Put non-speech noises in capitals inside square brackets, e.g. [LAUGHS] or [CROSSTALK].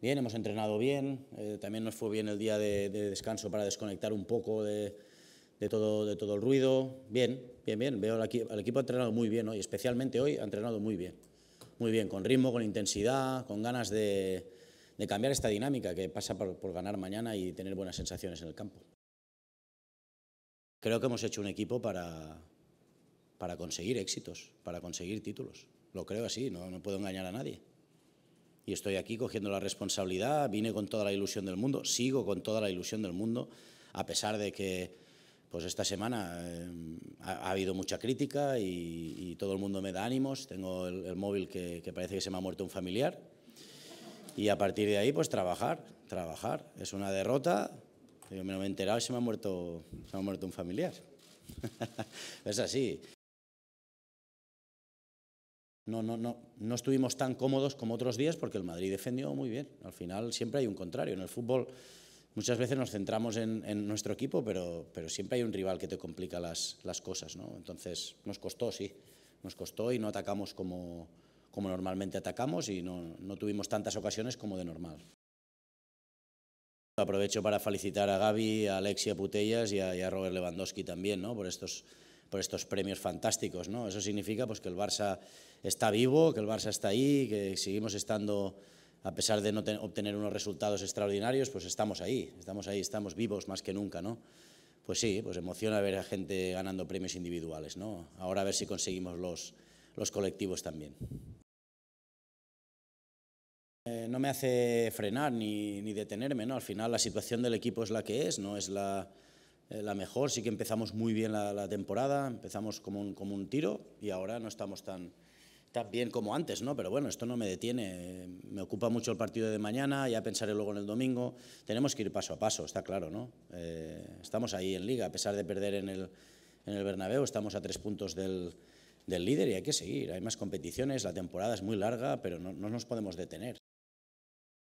bien, hemos entrenado bien, eh, también nos fue bien el día de, descanso para desconectar un poco de, todo, el ruido, bien, bien, bien, veo al, equipo ha entrenado muy bien hoy, especialmente hoy ha entrenado muy bien, muy bien, con ritmo, con intensidad, con ganas de, cambiar esta dinámica que pasa por, ganar mañana y tener buenas sensaciones en el campo. Creo que hemos hecho un equipo para, conseguir éxitos, para conseguir títulos. Lo creo así, no puedo engañar a nadie y estoy aquí cogiendo la responsabilidad, vine con toda la ilusión del mundo, sigo con toda la ilusión del mundo, a pesar de que pues esta semana em, ha, habido mucha crítica y, todo el mundo me da ánimos, tengo el, móvil que, parece que se me ha muerto un familiar y a partir de ahí pues trabajar, trabajar, es una derrota, yo me he enterado y se me ha muerto, se me ha muerto un familiar. [LAUGHS] es así, no, estuvimos tan cómodos como otros días porque el Madrid defendió muy bien. Al final siempre hay un contrario. En el fútbol muchas veces nos centramos en, nuestro equipo, pero, pero siempre hay un rival que te complica las, cosas. ¿no? Entonces nos costó, sí, nos costó y no atacamos como, normalmente atacamos y no, tuvimos tantas ocasiones como de normal. Aprovecho para felicitar a Gaby, a Alexia Putellas y a, y a Robert Lewandowski también por estos por estos premios fantásticos. ¿no? Eso significa pues, que el Barça está vivo, que el Barça está ahí, que seguimos estando, a pesar de no obtener unos resultados extraordinarios, pues estamos ahí, estamos ahí, estamos vivos más que nunca. ¿no? Pues sí, pues emociona ver a gente ganando premios individuales. ¿no? Ahora a ver si conseguimos los, colectivos también. Eh, no me hace frenar ni, ni detenerme, ¿no? Al final la situación del equipo es la que es, no es la, eh, la mejor. Sí que empezamos muy bien la, temporada, empezamos como un, como un, tiro y ahora no estamos tan, tan bien como antes, ¿no? Pero bueno, esto no me detiene. Me ocupa mucho el partido de mañana, ya pensaré luego en el domingo. Tenemos que ir paso a paso, está claro, ¿no? Eh, estamos ahí en liga, a pesar de perder en el, en Bernabéu, estamos a tres puntos del, líder y hay que seguir. Hay más competiciones, la temporada es muy larga, pero no nos podemos detener.